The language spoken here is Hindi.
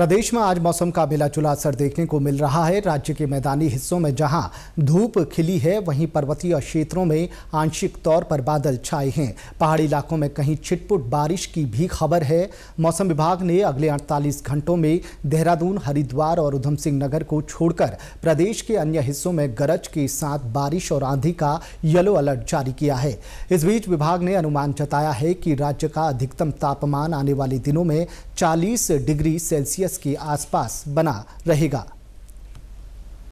प्रदेश में आज मौसम का मिला जुला असर देखने को मिल रहा है राज्य के मैदानी हिस्सों में जहां धूप खिली है वहीं पर्वतीय क्षेत्रों में आंशिक तौर पर बादल छाए हैं पहाड़ी इलाकों में कहीं छिटपुट बारिश की भी खबर है मौसम विभाग ने अगले 48 घंटों में देहरादून हरिद्वार और उधम सिंह नगर को छोड़कर प्रदेश के अन्य हिस्सों में गरज के साथ बारिश और आंधी का येलो अलर्ट जारी किया है इस बीच विभाग ने अनुमान जताया है कि राज्य का अधिकतम तापमान आने वाले दिनों में चालीस डिग्री सेल्सियस की आसपास बना रहेगा